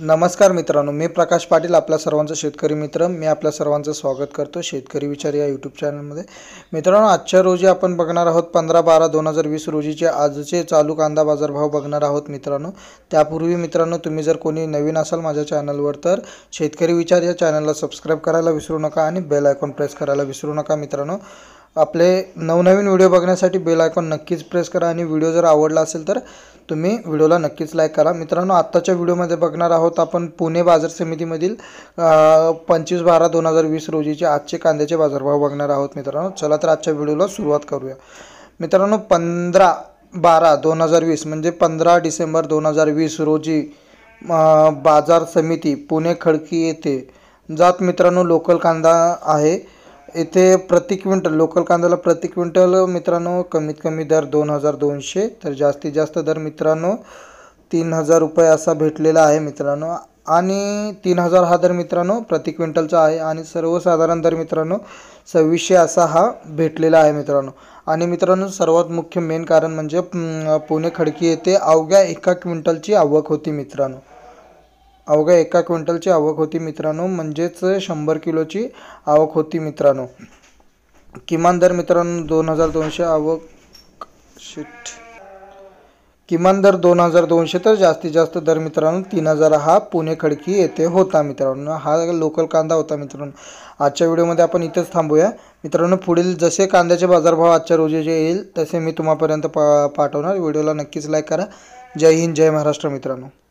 नमस्कार मित्रांनो मी प्रकाश पाटील आपल्या सर्वांचं शेतकरी मित्र मी आपल्या सर्वांचं स्वागत करतो शेतकरी विचार या यूट्यूब चॅनलमध्ये मित्रांनो आजच्या रोजी आपण बघणार आहोत पंधरा बारा दोन हजार वीस रोजीचे आजचे चालू कांदा बाजारभाव बघणार आहोत मित्रांनो त्यापूर्वी मित्रांनो तुम्ही जर कोणी नवीन असाल माझ्या चॅनलवर तर शेतकरी विचार या चॅनलला सबस्क्राईब करायला विसरू नका आणि बेल आयकॉन प्रेस करायला विसरू नका मित्रांनो आपले नवनवीन व्हिडिओ बघण्यासाठी बेल आयकॉन नक्कीच प्रेस करा आणि व्हिडिओ जर आवडला असेल तर तुम्ही व्हिडिओला नक्कीच लाईक करा मित्रांनो आत्ताच्या व्हिडिओमध्ये बघणार आहोत आपण पुणे बाजार समितीमधील पंचवीस बारा दोन हजार वीस रोजीचे आजचे कांद्याचे बाजारभाव बघणार आहोत मित्रांनो चला तर आजच्या व्हिडिओला सुरुवात करूया मित्रांनो पंधरा बारा दोन हजार वीस म्हणजे पंधरा डिसेंबर दोन हजार वीस रोजी बाजार समिती पुणे खडकी येथे जात मित्रांनो लोकल कांदा आहे येथे प्रति क्विंटल लोकल कांद्याला प्रति क्विंटल मित्रांनो कमीत कमी दर दोन हजार दोनशे तर जास्तीत जास्त दर मित्रांनो तीन हजार रुपये असा भेटलेला आहे मित्रांनो आणि तीन हजार हा दर मित्रांनो प्रति क्विंटलचा आहे आणि सर्वसाधारण दर मित्रांनो सव्वीसशे असा हा भेटलेला आहे मित्रांनो आणि मित्रांनो सर्वात मुख्य मेन कारण म्हणजे पुणे खडकी येथे अवघ्या एका क्विंटलची आवक होती मित्रांनो अवघ्या एका क्विंटलची आवक होती मित्रांनो म्हणजेच शंभर किलोची आवक होती मित्रांनो किमान दर मित्रांनो दोन हजार दोनशे आवक शिट किमान दर दोन हजार दोनशे तर जास्तीत जास्त दर मित्रांनो तीन हजार हा पुणे खडकी येथे होता मित्रांनो हा लोकल कांदा होता मित्रांनो आजच्या व्हिडिओमध्ये आपण इथेच थांबूया मित्रांनो पुढील जसे कांद्याचे बाजारभाव आजच्या रोजी जे येईल तसे मी तुम्हापर्यंत पा पाठवणार व्हिडिओला नक्कीच लाईक करा जय हिंद जय महाराष्ट्र मित्रांनो